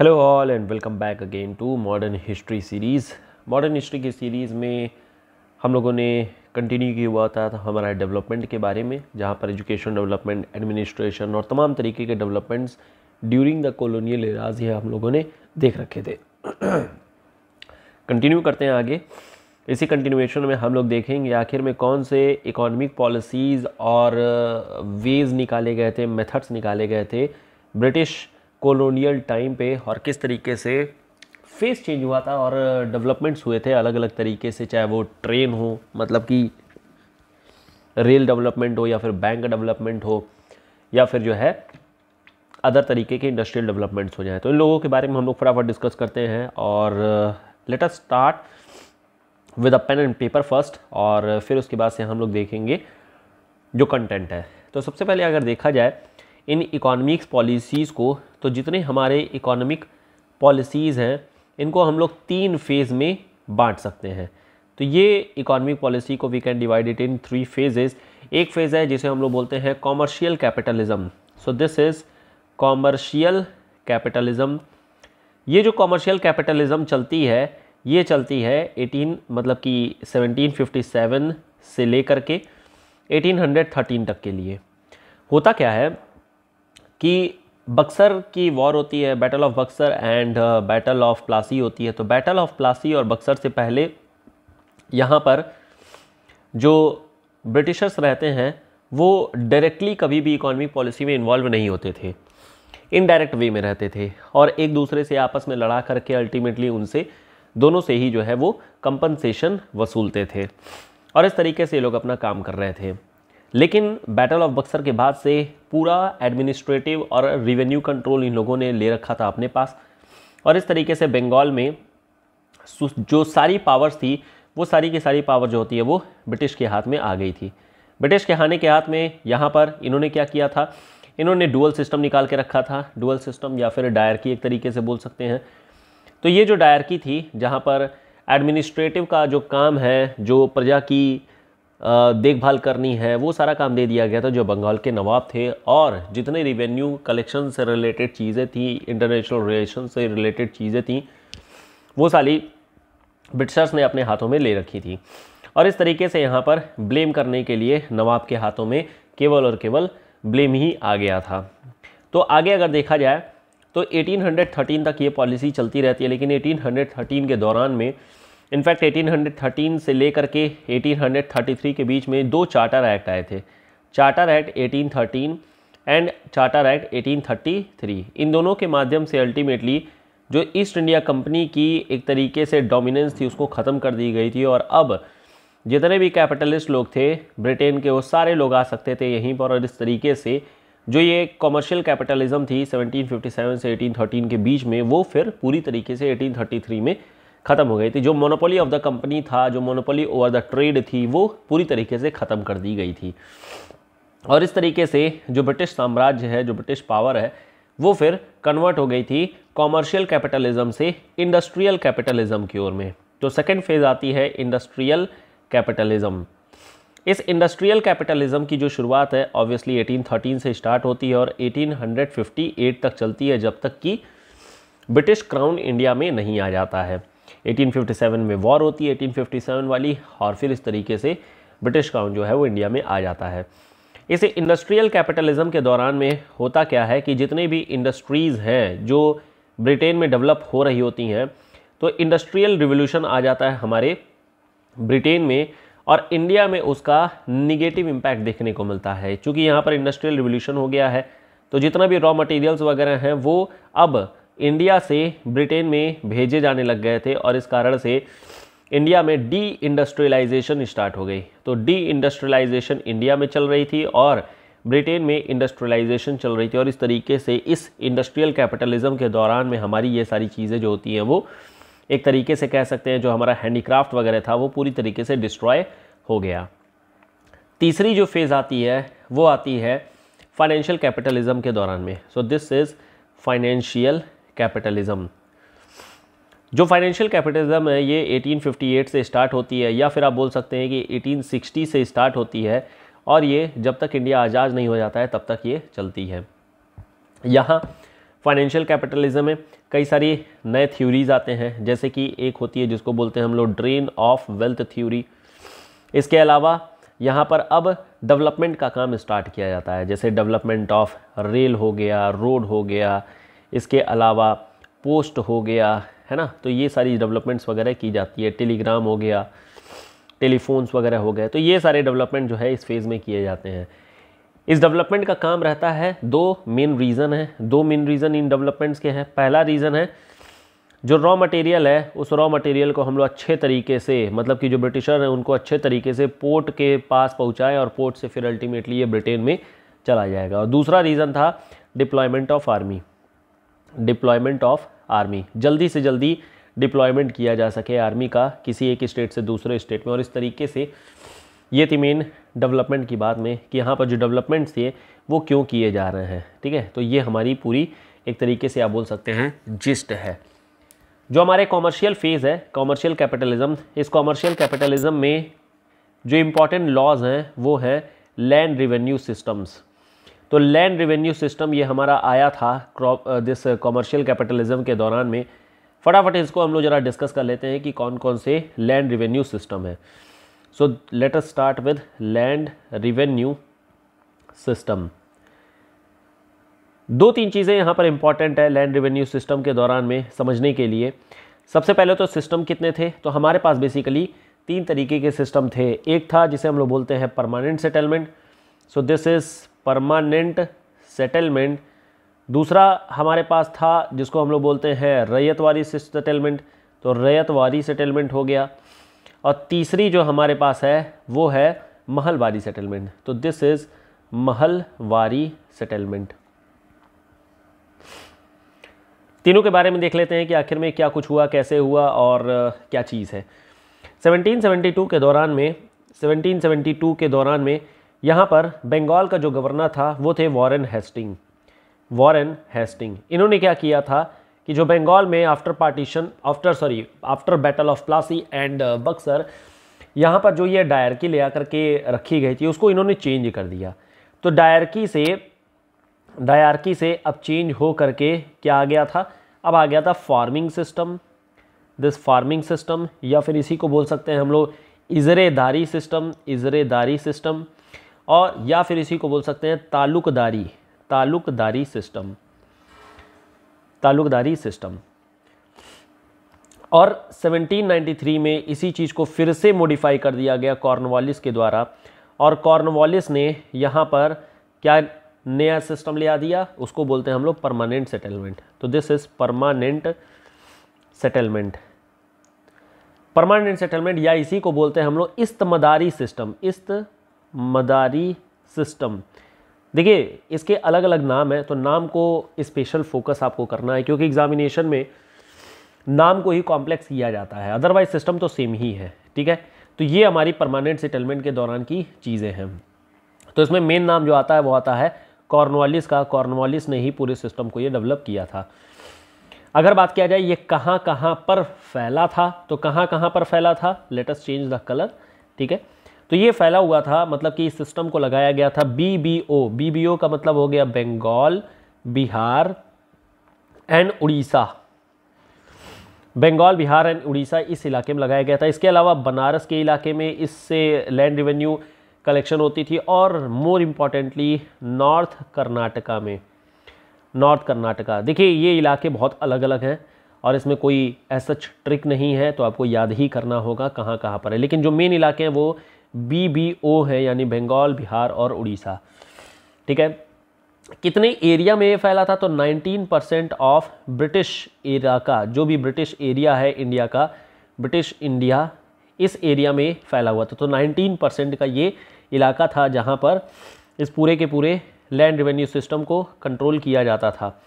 Hello all and welcome back again to modern history series modern history की series में हम लोगों ने कंटिन्यू किया हुआ था, था हमारा डेवलपमेंट के बारे में जहाँ पर एजुकेशन डेवलपमेंट एडमिनिस्ट्रेशन और तमाम तरीके के developments during the colonial eras ये हम लोगों ने देख रखे थे कंटिन्यू करते हैं आगे इसी कंटिन्यूएशन में हम लोग देखेंगे आखिर में कौन से इकोनॉमिक पॉलिसीज़ और वेज निकाले गए थे मेथड्स निकाले गए थे ब्रिटिश कॉलोनियल टाइम पे और किस तरीके से फेस चेंज हुआ था और डेवलपमेंट्स हुए थे अलग अलग तरीके से चाहे वो ट्रेन हो मतलब कि रेल डेवलपमेंट हो या फिर बैंक डेवलपमेंट हो या फिर जो है अदर तरीके के इंडस्ट्रियल डेवलपमेंट्स हो जाए तो इन लोगों के बारे में हम लोग फटाफट डिस्कस करते हैं और let us start with a pen and paper first और फिर उसके बाद से हम लोग देखेंगे जो कंटेंट है तो सबसे पहले अगर देखा जाए इन इकोनॉमिक्स पॉलिसीज़ को तो जितने हमारे इकोनॉमिक पॉलिसीज़ हैं इनको हम लोग तीन फेज़ में बांट सकते हैं तो ये इकोनॉमिक पॉलिसी को we can divide it in three phases एक फेज़ है जिसे हम लोग बोलते हैं commercial capitalism so this is commercial capitalism ये जो कॉमर्शियल कैपिटलिज्म चलती है ये चलती है 18 मतलब कि 1757 से लेकर के 1813 तक के लिए होता क्या है कि बक्सर की वॉर होती है battle of Buxar and battle of Plassey होती है तो बैटल ऑफ प्लासी और बक्सर से पहले यहाँ पर जो ब्रिटिशर्स रहते हैं वो डायरेक्टली कभी भी इकोनॉमिक पॉलिसी में इन्वॉल्व नहीं होते थे इनडायरेक्ट वे में रहते थे और एक दूसरे से आपस में लड़ा करके अल्टीमेटली उनसे दोनों से ही जो है वो कंपनसेशन वसूलते थे और इस तरीके से ये लोग अपना काम कर रहे थे लेकिन बैटल ऑफ बक्सर के बाद से पूरा एडमिनिस्ट्रेटिव और रिवेन्यू कंट्रोल इन लोगों ने ले रखा था अपने पास और इस तरीके से बंगाल में जो सारी पावर्स थी वो सारी की सारी पावर जो होती है वो ब्रिटिश के हाथ में आ गई थी ब्रिटिश के हाने के हाथ में यहाँ पर इन्होंने क्या किया था इन्होंने डुअल सिस्टम निकाल के रखा था डुअल सिस्टम या फिर डायरकी एक तरीके से बोल सकते हैं तो ये जो डायरकी थी जहाँ पर एडमिनिस्ट्रेटिव का जो काम है जो प्रजा की देखभाल करनी है वो सारा काम दे दिया गया था जो बंगाल के नवाब थे और जितने रिवेन्यू कलेक्शन से रिलेटेड चीज़ें थी इंटरनेशनल रिलेशन से रिलेटेड चीज़ें थी वो सारी ब्रिटिशर्स ने अपने हाथों में ले रखी थी और इस तरीके से यहाँ पर ब्लेम करने के लिए नवाब के हाथों में केवल और केवल ब्लेम ही आ गया था तो आगे अगर देखा जाए तो 1813 तक ये पॉलिसी चलती रहती है लेकिन 1813 के दौरान में इनफैक्ट 1813 से लेकर के 1833 के बीच में दो चार्टर एक्ट आए थे charter act 1813 and charter act 1833 इन दोनों के माध्यम से अल्टीमेटली जो ईस्ट इंडिया कंपनी की एक तरीके से डोमिनेंस थी उसको ख़त्म कर दी गई थी और अब जितने भी कैपिटलिस्ट लोग थे ब्रिटेन के वो सारे लोग आ सकते थे यहीं पर और इस तरीके से जो ये कॉमर्शियल कैपिटलिज्म थी 1757 से 1813 के बीच में वो फिर पूरी तरीके से 1833 में ख़त्म हो गई थी जो मोनोपोली ऑफ द कंपनी था जो मोनोपोली ओवर द ट्रेड थी वो पूरी तरीके से ख़त्म कर दी गई थी और इस तरीके से जो ब्रिटिश साम्राज्य है जो ब्रिटिश पावर है वो फिर कन्वर्ट हो गई थी कॉमर्शियल कैपिटलिज्म से इंडस्ट्रियल कैपिटलिज्म की ओर में तो सेकेंड फेज़ आती है इंडस्ट्रियल कैपिटलिज्म इस इंडस्ट्रियल कैपिटलिज्म की जो शुरुआत है ऑब्वियसली 1813 से स्टार्ट होती है और 1858 तक चलती है जब तक कि ब्रिटिश क्राउन इंडिया में नहीं आ जाता है 1857 में वॉर होती है 1857 वाली और फिर इस तरीके से ब्रिटिश क्राउन जो है वो इंडिया में आ जाता है इसे इंडस्ट्रियल कैपिटलिज्म के दौरान में होता क्या है कि जितने भी इंडस्ट्रीज़ हैं जो ब्रिटेन में डेवलप हो रही होती हैं तो इंडस्ट्रियल रिवोल्यूशन आ जाता है हमारे ब्रिटेन में और इंडिया में उसका निगेटिव इम्पैक्ट देखने को मिलता है क्योंकि यहाँ पर इंडस्ट्रियल रिवोल्यूशन हो गया है तो जितना भी रॉ मटेरियल्स वगैरह हैं वो अब इंडिया से ब्रिटेन में भेजे जाने लग गए थे और इस कारण से इंडिया में डी इंडस्ट्रियलाइजेशन स्टार्ट हो गई तो डी इंडस्ट्रियलाइजेशन इंडिया में चल रही थी और ब्रिटेन में इंडस्ट्रियलाइजेशन चल रही थी और इस तरीके से इस इंडस्ट्रियल कैपिटलिज्म के दौरान में हमारी ये सारी चीज़ें जो होती हैं वो एक तरीके से कह सकते हैं जो हमारा हैंडीक्राफ्ट वगैरह था वो पूरी तरीके से डिस्ट्रॉय हो गया तीसरी जो फेज़ आती है वो आती है फाइनेंशियल कैपिटलिज्म के दौरान में so this is financial capitalism जो फाइनेंशियल कैपिटलिज्म है ये 1858 से स्टार्ट होती है या फिर आप बोल सकते हैं कि 1860 से स्टार्ट होती है और ये जब तक इंडिया आज़ाद नहीं हो जाता है तब तक ये चलती है यहाँ फाइनेंशियल कैपिटलिज्म में कई सारी नए थ्योरीज आते हैं जैसे कि एक होती है जिसको बोलते हैं हम लोग ड्रेन ऑफ वेल्थ थ्योरी इसके अलावा यहाँ पर अब डेवलपमेंट का काम स्टार्ट किया जाता है जैसे डेवलपमेंट ऑफ रेल हो गया रोड हो गया इसके अलावा पोस्ट हो गया है ना तो ये सारी डेवलपमेंट्स वगैरह की जाती है टेलीग्राम हो गया टेलीफोन्स वगैरह हो गए तो ये सारे डेवलपमेंट जो है इस फेज़ में किए जाते हैं इस डेवलपमेंट का काम रहता है दो मेन रीज़न है दो मेन रीज़न इन डेवलपमेंट्स के हैं पहला रीज़न है जो रॉ मटेरियल है उस रॉ मटेरियल को हम लोग अच्छे तरीके से मतलब कि जो ब्रिटिशर हैं उनको अच्छे तरीके से पोर्ट के पास पहुँचाएँ और पोर्ट से फिर अल्टीमेटली ये ब्रिटेन में चला जाएगा और दूसरा रीज़न था deployment of army deployment of army जल्दी से जल्दी डिप्लॉयमेंट किया जा सके आर्मी का किसी एक स्टेट से दूसरे स्टेट में और इस तरीके से ये थी मेन डेवलपमेंट की बात में कि यहाँ पर जो डेवलपमेंट्स थे वो क्यों किए जा रहे हैं ठीक है तो ये हमारी पूरी एक तरीके से आप बोल सकते हैं जिस्ट है जो हमारे कॉमर्शियल फेज़ है कॉमर्शियल कैपिटलिज्म इस कॉमर्शियल कैपिटलिज्म में जो इम्पॉर्टेंट लॉज हैं वो हैं लैंड रिवेन्यू सिस्टम्स तो लैंड रेवेन्यू सिस्टम ये हमारा आया था क्रॉप दिस कॉमर्शियल कैपिटलिज्म के दौरान में फटाफट इसको हम लोग ज़रा डिस्कस कर लेते हैं कि कौन कौन से लैंड रिवेन्यू सिस्टम है so let us start with land revenue system दो तीन चीज़ें यहाँ पर इंपॉर्टेंट है लैंड रिवेन्यू सिस्टम के दौरान में समझने के लिए सबसे पहले तो सिस्टम कितने थे तो हमारे पास बेसिकली तीन तरीके के सिस्टम थे एक था जिसे हम लोग बोलते हैं permanent settlement so this is permanent settlement दूसरा हमारे पास था जिसको हम लोग बोलते हैं रैयतवारी सेटलमेंट तो रैयतवारी सेटलमेंट हो गया और तीसरी जो हमारे पास है वो है तो महलवारी सेटलमेंट तो दिस इज़ महलवारी सेटलमेंट तीनों के बारे में देख लेते हैं कि आखिर में क्या कुछ हुआ कैसे हुआ और क्या चीज़ है 1772 के दौरान में 1772 के दौरान में यहाँ पर बंगाल का जो गवर्नर था वो थे वॉरेन हेस्टिंग वॉरेन हेस्टिंग इन्होंने क्या किया था कि जो बंगाल में after partition after sorry after battle of Plassey and Buxar यहाँ पर जो ये डायरकी ले आकर के रखी गई थी उसको इन्होंने चेंज कर दिया तो डायरकी से डायरकी से अब चेंज हो करके क्या आ गया था अब आ गया था farming system this farming system या फिर इसी को बोल सकते हैं हम लोग इजरेदारी सिस्टम इजरेदारी सिस्टम और या फिर इसी को बोल सकते हैं ताल्लुकदारी ताल्लुकदारी सिस्टम ताल्लुकदारी सिस्टम और 1793 में इसी चीज़ को फिर से मॉडिफाई कर दिया गया कॉर्नवालिस के द्वारा और कॉर्नवालिस ने यहाँ पर क्या नया सिस्टम ले आ दिया उसको बोलते हैं हम लोग परमानेंट सेटलमेंट तो this is permanent settlement permanent settlement या इसी को बोलते हैं हम लोग इस्तमदारी सिस्टम इस्त मदारी सिस्टम देखिए इसके अलग अलग नाम हैं तो नाम को स्पेशल फोकस आपको करना है क्योंकि एग्जामिनेशन में नाम को ही कॉम्प्लेक्स किया जाता है अदरवाइज सिस्टम तो सेम ही है ठीक है तो ये हमारी परमानेंट सेटलमेंट के दौरान की चीज़ें हैं तो इसमें मेन नाम जो आता है वो आता है कॉर्नवालिस का कॉर्नवालिस ने ही पूरे सिस्टम को ये डेवलप किया था अगर बात किया जाए ये कहाँ कहाँ पर फैला था तो कहाँ कहाँ पर फैला था लेटस चेंज द कलर ठीक है तो ये फैला हुआ था मतलब कि इस सिस्टम को लगाया गया था B B O B B O का मतलब हो गया बंगाल बिहार एंड उड़ीसा बंगाल बिहार एंड उड़ीसा इस इलाके में लगाया गया था इसके अलावा बनारस के इलाके में इससे लैंड रिवेन्यू कलेक्शन होती थी और मोर इम्पॉर्टेंटली नॉर्थ कर्नाटका में नॉर्थ कर्नाटका देखिए ये इलाके बहुत अलग अलग हैं और इसमें कोई ऐसा ट्रिक नहीं है तो आपको याद ही करना होगा कहाँ कहाँ पर है लेकिन जो मेन इलाके हैं वो बी बी ओ है यानी बंगाल बिहार और उड़ीसा ठीक है कितने एरिया में ये फैला था तो 19 परसेंट ऑफ ब्रिटिश एरिया का जो भी ब्रिटिश एरिया है इंडिया का ब्रिटिश इंडिया इस एरिया में फैला हुआ था तो 19 परसेंट का ये इलाका था जहाँ पर इस पूरे के पूरे लैंड रेवेन्यू सिस्टम को कंट्रोल किया जाता था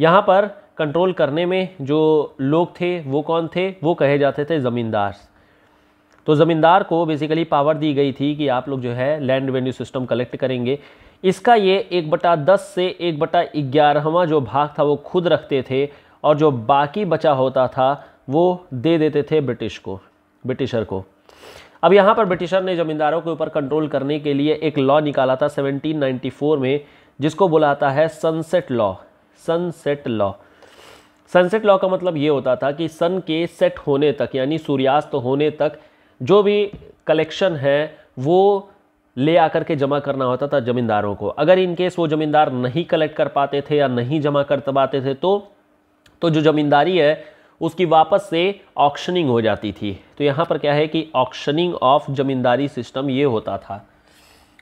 यहाँ पर कंट्रोल करने में जो लोग थे वो कौन थे वो कहे जाते थे ज़मींदार तो ज़मींदार को बेसिकली पावर दी गई थी कि आप लोग जो है लैंड रेवेन्यू सिस्टम कलेक्ट करेंगे इसका ये एक बटा दस से एक बटा ग्यारहवा जो भाग था वो खुद रखते थे और जो बाकी बचा होता था वो दे देते थे ब्रिटिश को ब्रिटिशर को अब यहाँ पर ब्रिटिशर ने ज़मींदारों के ऊपर कंट्रोल करने के लिए एक लॉ निकाला था 1794 में जिसको बुलाता है sunset law sunset law sunset law का मतलब ये होता था कि सन के सेट होने तक यानी सूर्यास्त होने तक जो भी कलेक्शन है वो ले आकर के जमा करना होता था ज़मींदारों को अगर इनकेस वो ज़मींदार नहीं कलेक्ट कर पाते थे या नहीं जमा कर पाते थे तो तो जो ज़मींदारी है उसकी वापस से ऑक्शनिंग हो जाती थी तो यहाँ पर क्या है कि ऑक्शनिंग ऑफ ज़मींदारी सिस्टम ये होता था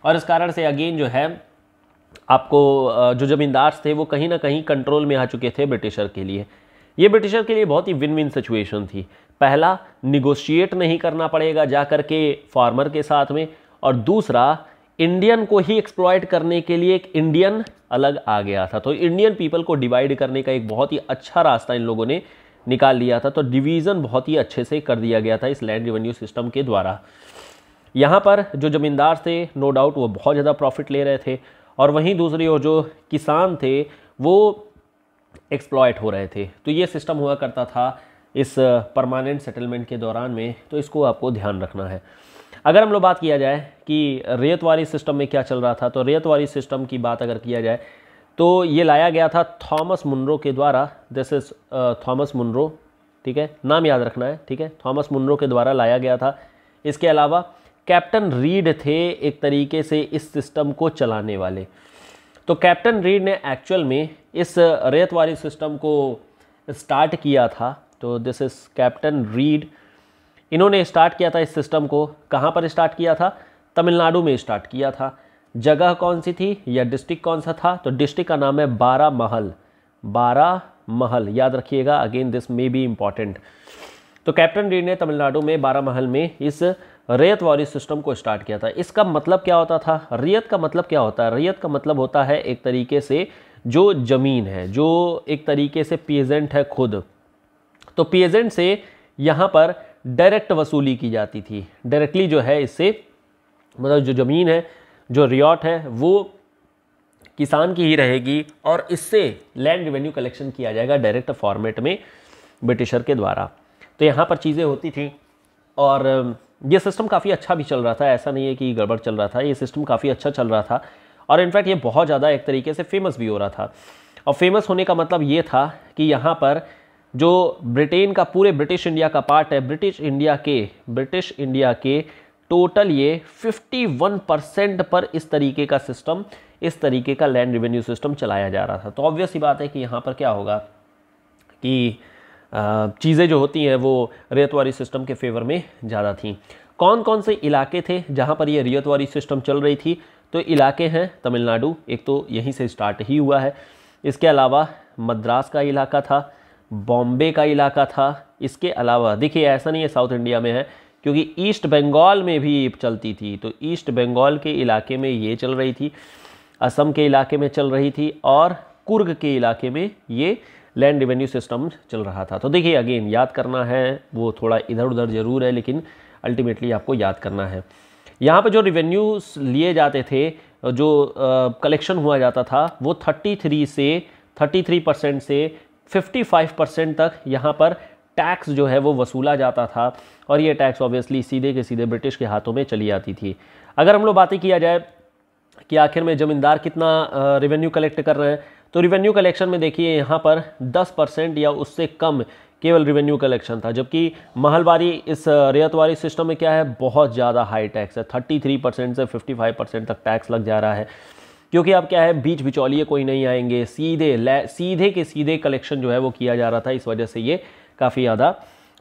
और इस कारण से अगेन जो है आपको जो ज़मींदार थे वो कहीं ना कहीं कंट्रोल में आ चुके थे ब्रिटिशर के लिए ये ब्रिटिशर के लिए बहुत ही विन विन सिचुएशन थी पहला निगोशिएट नहीं करना पड़ेगा जा कर के फार्मर के साथ में और दूसरा इंडियन को ही एक्सप्लॉयट करने के लिए एक इंडियन अलग आ गया था तो इंडियन पीपल को डिवाइड करने का एक बहुत ही अच्छा रास्ता इन लोगों ने निकाल लिया था तो डिवीज़न बहुत ही अच्छे से कर दिया गया था इस लैंड रिवेन्यू सिस्टम के द्वारा यहाँ पर जो ज़मींदार थे नो डाउट वो बहुत ज़्यादा प्रॉफिट ले रहे थे और वहीं दूसरी ओर जो किसान थे वो एक्सप्लॉयट हो रहे थे तो ये सिस्टम हुआ करता था इस परमानेंट सेटलमेंट के दौरान में तो इसको आपको ध्यान रखना है अगर हम लोग बात किया जाए कि रेतवारी सिस्टम में क्या चल रहा था तो रेतवारी सिस्टम की बात अगर किया जाए तो ये लाया गया था थॉमस मुनरो के द्वारा दिस इज़ थॉमस मुनरो ठीक है नाम याद रखना है ठीक है थॉमस मुनरो के द्वारा लाया गया था इसके अलावा कैप्टन रीड थे एक तरीके से इस सिस्टम को चलाने वाले तो कैप्टन रीड ने एक्चुअल में इस रेतवारी सिस्टम को स्टार्ट किया था तो दिस इज़ कैप्टन रीड इन्होंने स्टार्ट किया था इस सिस्टम को कहाँ पर स्टार्ट किया था तमिलनाडु में स्टार्ट किया था जगह कौन सी थी या डिस्ट्रिक्ट कौन सा था तो डिस्ट्रिक्ट का नाम है बारा महल बारा महल याद रखिएगा again this may be important तो कैप्टन रीड ने तमिलनाडु में बारा महल में इस रेत वारी सिस्टम को स्टार्ट किया था इसका मतलब क्या होता था रियत का मतलब क्या होता है रियत का मतलब होता है एक तरीके से जो ज़मीन है जो एक तरीके से पीजेंट है खुद तो पेजेंट से यहाँ पर डायरेक्ट वसूली की जाती थी डायरेक्टली जो है इससे मतलब जो ज़मीन है जो रियॉट है वो किसान की ही रहेगी और इससे लैंड रेवेन्यू कलेक्शन किया जाएगा डायरेक्ट फॉर्मेट में ब्रिटिशर के द्वारा तो यहाँ पर चीज़ें होती थी और ये सिस्टम काफ़ी अच्छा भी चल रहा था ऐसा नहीं है कि गड़बड़ चल रहा था ये सिस्टम काफ़ी अच्छा चल रहा था और इनफैक्ट ये बहुत ज़्यादा एक तरीके से फेमस भी हो रहा था और फेमस होने का मतलब ये था कि यहाँ पर जो ब्रिटेन का पूरे ब्रिटिश इंडिया का पार्ट है ब्रिटिश इंडिया के ब्रिटिश इंडिया के टोटल ये 51 परसेंट पर इस तरीके का सिस्टम इस तरीके का लैंड रिवेन्यू सिस्टम चलाया जा रहा था तो ऑब्वियस ही बात है कि यहाँ पर क्या होगा कि चीज़ें जो होती हैं वो रेतवारी सिस्टम के फेवर में ज़्यादा थी कौन कौन से इलाके थे जहाँ पर ये रेतवारी सिस्टम चल रही थी तो इलाके हैं तमिलनाडु एक तो यहीं से स्टार्ट ही हुआ है इसके अलावा मद्रास का इलाका था बॉम्बे का इलाका था इसके अलावा देखिए ऐसा नहीं है साउथ इंडिया में है क्योंकि ईस्ट बंगाल में भी चलती थी तो ईस्ट बंगाल के इलाके में ये चल रही थी असम के इलाके में चल रही थी और कुर्ग के इलाके में ये लैंड रिवेन्यू सिस्टम चल रहा था तो देखिए अगेन याद करना है वो थोड़ा इधर उधर ज़रूर है लेकिन अल्टीमेटली आपको याद करना है यहाँ पर जो रिवेन्यू लिए जाते थे जो कलेक्शन हुआ जाता था वो 33 से 33 परसेंट से 55 परसेंट तक यहाँ पर टैक्स जो है वो वसूला जाता था और ये टैक्स ऑब्वियसली सीधे के सीधे ब्रिटिश के हाथों में चली आती थी अगर हम लोग बातें किया जाए कि आखिर में ज़मींदार कितना रेवेन्यू कलेक्ट कर रहे हैं तो रिवेन्यू कलेक्शन में देखिए यहाँ पर 10 परसेंट या उससे कम केवल रिवेन्यू कलेक्शन था जबकि महलवारी इस रेयतवारी सिस्टम में क्या है बहुत ज़्यादा हाई टैक्स है 33 परसेंट से 55 परसेंट तक टैक्स लग जा रहा है क्योंकि अब क्या है बीच बिचौलिए कोई नहीं आएंगे सीधे सीधे के सीधे कलेक्शन जो है वो किया जा रहा था इस वजह से ये काफ़ी ज़्यादा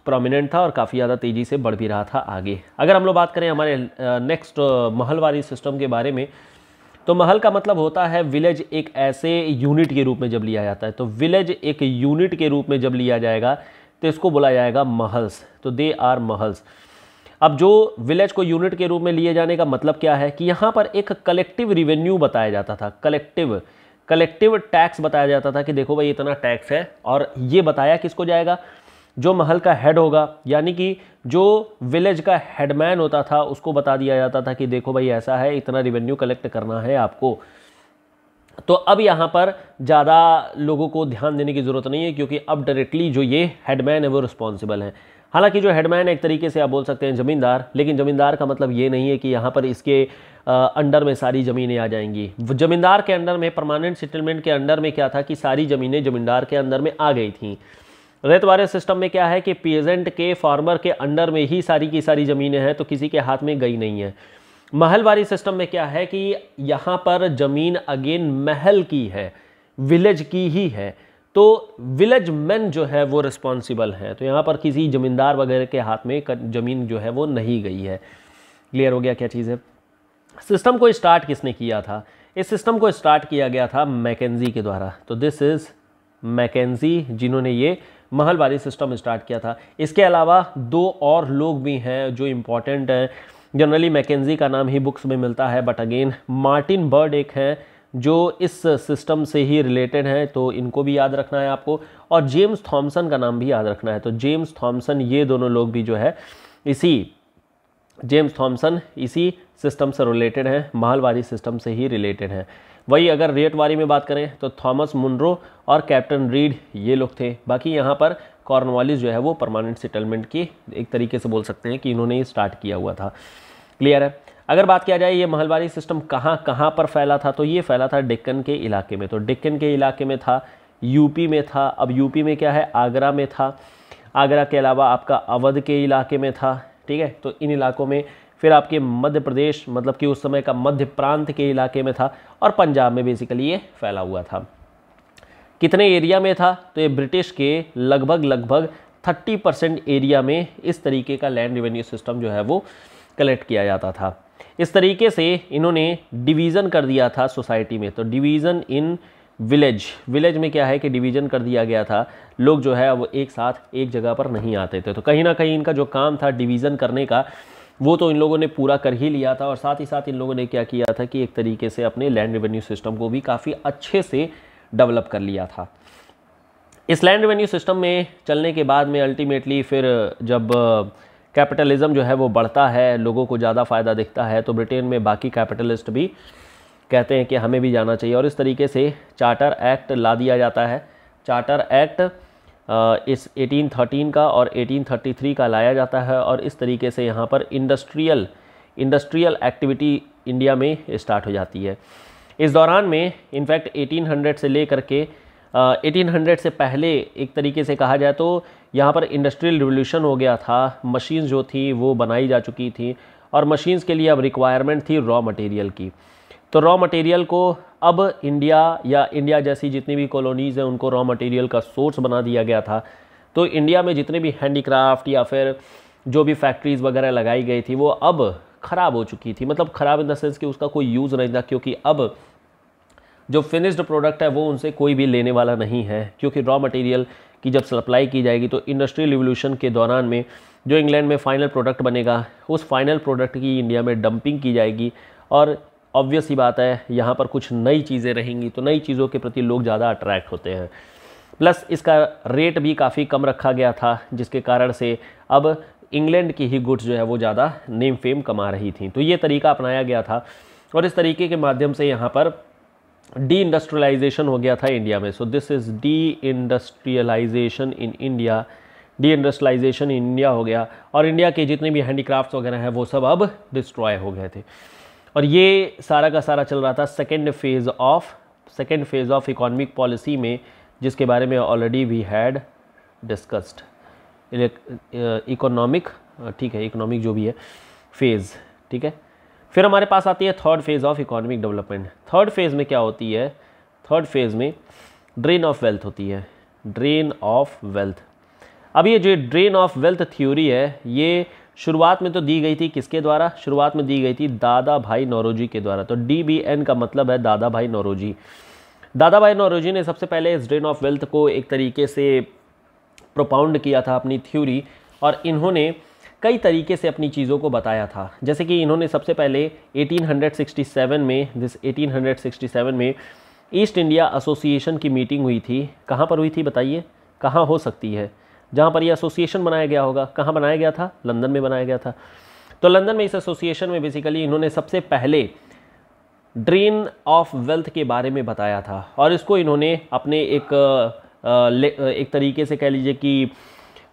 प्रोमिनेंट था और काफ़ी ज़्यादा तेज़ी से बढ़ भी रहा था आगे अगर हम लोग बात करें हमारे नेक्स्ट महलवारी सिस्टम के बारे में तो महल का मतलब होता है विलेज एक ऐसे यूनिट के रूप में जब लिया जाता है तो विलेज एक यूनिट के रूप में जब लिया जाएगा तो इसको बोला जाएगा महल्स तो दे आर महल्स अब जो विलेज को यूनिट के रूप में लिए जाने का मतलब क्या है कि यहाँ पर एक कलेक्टिव रिवेन्यू बताया जाता था कलेक्टिव कलेक्टिव टैक्स बताया जाता था कि देखो भाई इतना टैक्स है और ये बताया किसको जाएगा जो महल का हेड होगा यानी कि जो विलेज का हेडमैन होता था उसको बता दिया जाता था कि देखो भाई ऐसा है इतना रिवेन्यू कलेक्ट करना है आपको तो अब यहाँ पर ज़्यादा लोगों को ध्यान देने की ज़रूरत नहीं है क्योंकि अब डायरेक्टली जो ये हेडमैन है वो रिस्पॉन्सिबल हैं हालांकि जो हेडमैन एक तरीके से आप बोल सकते हैं ज़मींदार लेकिन ज़मींदार का मतलब ये नहीं है कि यहाँ पर इसके अंडर में सारी ज़मीनें आ जाएंगी ज़मींदार के अंडर में परमानेंट सेटलमेंट के अंडर में क्या था कि सारी ज़मीनें ज़मींदार के अंदर में आ गई थी रेतवारे सिस्टम में क्या है कि पीजेंट के फार्मर के अंडर में ही सारी की सारी ज़मीनें हैं तो किसी के हाथ में गई नहीं है महलवारी सिस्टम में क्या है कि यहाँ पर ज़मीन अगेन महल की है विलेज की ही है तो विलेज मैन जो है वो रिस्पॉन्सिबल हैं तो यहाँ पर किसी ज़मींदार वगैरह के हाथ में ज़मीन जो है वो नहीं गई है क्लियर हो गया क्या चीज़ है सिस्टम को स्टार्ट किसने किया था इस सिस्टम को स्टार्ट किया गया था मैकेजी के द्वारा तो दिस इज़ मैकेजी जिन्होंने ये महलबारी सिस्टम स्टार्ट किया था इसके अलावा दो और लोग भी हैं जो इम्पॉर्टेंट हैं जनरली मैकेजी का नाम ही बुक्स में मिलता है बट अगेन मार्टिन बर्ड एक हैं जो इस सिस्टम से ही रिलेटेड हैं तो इनको भी याद रखना है आपको और जेम्स थॉमसन का नाम भी याद रखना है तो जेम्स थॉमसन ये दोनों लोग भी जो है इसी जेम्स थॉमसन इसी सिस्टम से रिलेटेड हैं महलवारी सिस्टम से ही रिलेटेड हैं वही अगर रेटवारी में बात करें तो थॉमस मुनरो और कैप्टन रीड ये लोग थे बाकी यहाँ पर कॉर्नवालिस जो है वो परमानेंट सेटलमेंट की एक तरीके से बोल सकते हैं कि इन्होंने ही स्टार्ट किया हुआ था क्लियर है अगर बात किया जाए ये महलवारी सिस्टम कहाँ कहाँ पर फैला था तो ये फैला था डिक्कन के इलाके में तो डिक्कन के इलाके में था यूपी में था अब यूपी में क्या है आगरा में था आगरा के अलावा आपका अवध के इलाके में था ठीक है तो इन इलाकों में फिर आपके मध्य प्रदेश मतलब कि उस समय का मध्य प्रांत के इलाके में था और पंजाब में बेसिकली ये फैला हुआ था कितने एरिया में था तो ये ब्रिटिश के लगभग लगभग 30 परसेंट एरिया में इस तरीके का लैंड रेवेन्यू सिस्टम जो है वो कलेक्ट किया जाता था इस तरीके से इन्होंने डिवीज़न कर दिया था सोसाइटी में तो डिवीज़न इन विलेज विलेज में क्या है कि डिवीज़न कर दिया गया था लोग जो है अब एक साथ एक जगह पर नहीं आते थे तो कहीं ना कहीं इनका जो काम था डिवीज़न करने का वो तो इन लोगों ने पूरा कर ही लिया था और साथ ही साथ इन लोगों ने क्या किया था कि एक तरीके से अपने लैंड रेवेन्यू सिस्टम को भी काफ़ी अच्छे से डेवलप कर लिया था इस लैंड रेवेन्यू सिस्टम में चलने के बाद में अल्टीमेटली फिर जब कैपिटलिज़म जो है वो बढ़ता है लोगों को ज़्यादा फ़ायदा दिखता है तो ब्रिटेन में बाकी कैपिटलिस्ट भी कहते हैं कि हमें भी जाना चाहिए और इस तरीके से चार्टर एक्ट ला दिया जाता है चार्टर एक्ट इस 1813 का और 1833 का लाया जाता है और इस तरीके से यहाँ पर इंडस्ट्रियल इंडस्ट्रियल एक्टिविटी इंडिया में स्टार्ट हो जाती है इस दौरान में इनफैक्ट 1800 से लेकर के एटीन हंड्रेड से पहले एक तरीके से कहा जाए तो यहाँ पर इंडस्ट्रियल रिवोल्यूशन हो गया था मशीन्स जो थी वो बनाई जा चुकी थी और मशीन्स के लिए अब रिक्वायरमेंट थी रॉ मटेरियल की तो रॉ मटेरियल को अब इंडिया या इंडिया जैसी जितनी भी कॉलोनीज़ हैं उनको रॉ मटेरियल का सोर्स बना दिया गया था तो इंडिया में जितने भी हैंडीक्राफ्ट या फिर जो भी फैक्ट्रीज़ वगैरह लगाई गई थी वो अब ख़राब हो चुकी थी मतलब ख़राब इन द सेंस कि उसका कोई यूज़ नहीं था क्योंकि अब जो फिनिश्ड प्रोडक्ट है वो उनसे कोई भी लेने वाला नहीं है क्योंकि रॉ मटेरियल की जब सप्लाई की जाएगी तो इंडस्ट्रियल रिवोल्यूशन के दौरान में जो इंग्लैंड में फ़ाइनल प्रोडक्ट बनेगा उस फाइनल प्रोडक्ट की इंडिया में डंपिंग की जाएगी और ऑब्वियस ही बात है यहाँ पर कुछ नई चीज़ें रहेंगी तो नई चीज़ों के प्रति लोग ज़्यादा अट्रैक्ट होते हैं प्लस इसका रेट भी काफ़ी कम रखा गया था जिसके कारण से अब इंग्लैंड की ही गुड्स जो है वो ज़्यादा नेम फेम कमा रही थी तो ये तरीका अपनाया गया था और इस तरीके के माध्यम से यहाँ पर डी इंडस्ट्रियलाइजेशन हो गया था इंडिया में so this is deindustrialization in India deindustrialization in India हो गया और इंडिया के जितने भी हैंडीक्राफ्ट वगैरह हैं वो सब अब डिस्ट्रॉय हो गए थे और ये सारा का सारा चल रहा था second phase of second phase of economic policy में जिसके बारे में already we had discussed economic ठीक है इकोनॉमिक जो भी है फेज़ ठीक है फिर हमारे पास आती है third phase of economic development third phase में क्या होती है थर्ड फेज़ में ड्रेन ऑफ वेल्थ होती है ड्रेन ऑफ वेल्थ अब ये जो ड्रेन ऑफ वेल्थ थ्योरी है ये शुरुआत में तो दी गई थी किसके द्वारा शुरुआत में दी गई थी दादा भाई नौरोजी के द्वारा तो डी बी एन का मतलब है दादा भाई नौरोजी दादा भाई नौरोजी ने सबसे पहले इस ड्रेन ऑफ वेल्थ को एक तरीके से प्रोपाउंड किया था अपनी थ्योरी और इन्होंने कई तरीके से अपनी चीज़ों को बताया था जैसे कि इन्होंने सबसे पहले 1867 में दिस 1867 में ईस्ट इंडिया एसोसिएशन की मीटिंग हुई थी कहाँ पर हुई थी बताइए कहाँ हो सकती है जहाँ पर यह एसोसिएशन बनाया गया होगा कहाँ बनाया गया था लंदन में बनाया गया था तो लंदन में इस एसोसिएशन में बेसिकली इन्होंने सबसे पहले ड्रेन ऑफ वेल्थ के बारे में बताया था और इसको इन्होंने अपने एक एक तरीके से कह लीजिए कि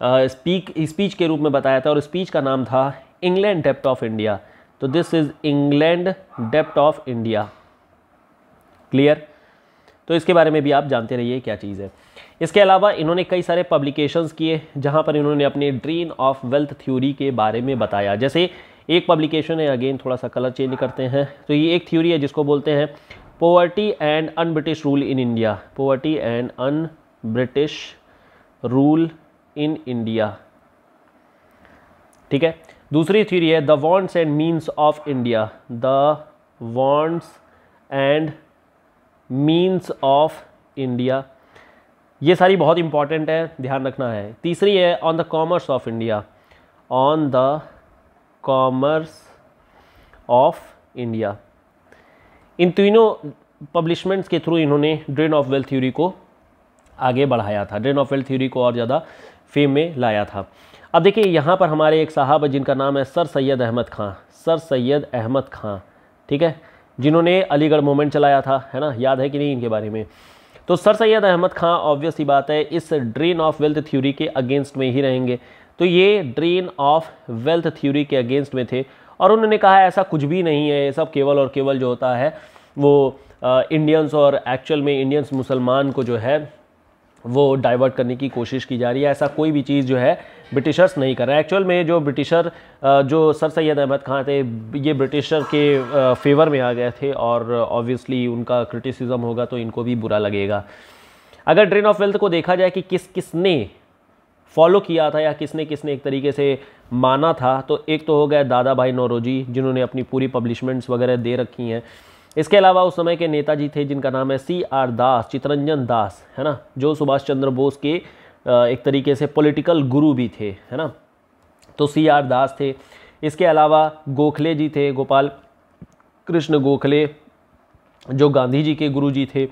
स्पीक स्पीच के रूप में बताया था और स्पीच का नाम था इंग्लैंड डेप्ट ऑफ इंडिया तो दिस इज़ इंग्लैंड डेप्ट ऑफ इंडिया क्लियर तो इसके बारे में भी आप जानते रहिए क्या चीज़ है इसके अलावा इन्होंने कई सारे पब्लिकेशंस किए जहाँ पर इन्होंने अपने ड्रीन ऑफ वेल्थ थ्योरी के बारे में बताया जैसे एक पब्लिकेशन है अगेन थोड़ा सा कलर चेंज करते हैं तो ये एक थ्योरी है जिसको बोलते हैं poverty and un British rule in India poverty and un British rule in India ठीक है दूसरी थ्योरी है the wants and means of India the wants and means of India ये सारी बहुत इंपॉर्टेंट है ध्यान रखना है तीसरी है on the commerce of India on the commerce of India इन तीनों पब्लिशमेंट्स के थ्रू इन्होंने ड्रेन ऑफ वेल्थ थ्योरी को आगे बढ़ाया था ड्रेन ऑफ वेल्थ थ्योरी को और ज़्यादा फेम में लाया था अब देखिए यहाँ पर हमारे एक साहब है जिनका नाम है सर सैयद अहमद खां सर सैयद अहमद खां ठीक है जिन्होंने अलीगढ़ मूवमेंट चलाया था है ना याद है कि नहीं इनके बारे में तो सर सैयद अहमद खां ऑब्वियसली बात है इस ड्रेन ऑफ वेल्थ थ्योरी के अगेंस्ट में ही रहेंगे तो ये ड्रेन ऑफ वेल्थ थ्योरी के अगेंस्ट में थे और उन्होंने कहा ऐसा कुछ भी नहीं है ये सब केवल और केवल जो होता है वो इंडियंस और एक्चुअल में इंडियंस मुसलमान को जो है वो डाइवर्ट करने की कोशिश की जा रही है ऐसा कोई भी चीज़ जो है ब्रिटिशर्स नहीं कर रहे हैं एक्चुअल में जो ब्रिटिशर जो सर सैद अहमद खां थे ये ब्रिटिशर के फेवर में आ गए थे और ऑब्वियसली उनका क्रिटिसिज्म होगा तो इनको भी बुरा लगेगा अगर ड्रेन ऑफ वेल्थ को देखा जाए कि किस किसने फॉलो किया था या किसने किसने एक तरीके से माना था तो एक तो हो गया दादा भाई नौरोजी जिन्होंने अपनी पूरी पब्लिशमेंट्स वगैरह दे रखी हैं इसके अलावा उस समय के नेताजी थे जिनका नाम है सी आर दास चितरंजन दास है ना जो सुभाष चंद्र बोस के एक तरीके से पॉलिटिकल गुरु भी थे है ना तो सी आर दास थे इसके अलावा गोखले जी थे गोपाल कृष्ण गोखले जो गांधी जी के गुरु जी थे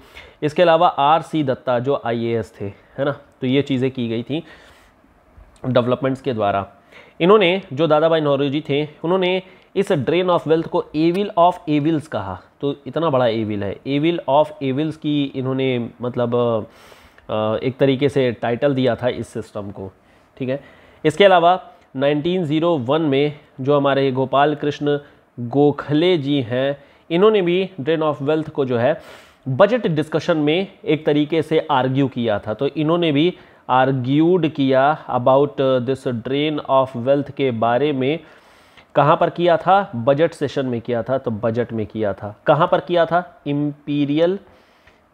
इसके अलावा आर सी दत्ता जो एस थे है ना तो ये चीज़ें की गई थी डेवलपमेंट्स के द्वारा इन्होंने जो दादा भाई नौरू जी थे उन्होंने इस ड्रेन ऑफ वेल्थ को एविल ऑफ एविल्स कहा तो इतना बड़ा एविल है एविल ऑफ एविल्स की इन्होंने मतलब एक तरीके से टाइटल दिया था इस सिस्टम को ठीक है इसके अलावा 1901 में जो हमारे गोपाल कृष्ण गोखले जी हैं इन्होंने भी ड्रेन ऑफ वेल्थ को जो है बजट डिस्कशन में एक तरीके से आर्ग्यू किया था तो इन्होंने भी आर्ग्यूड किया about this drain of wealth के बारे में कहां पर किया था बजट सेशन में किया था तो बजट में किया था कहां पर किया था imperial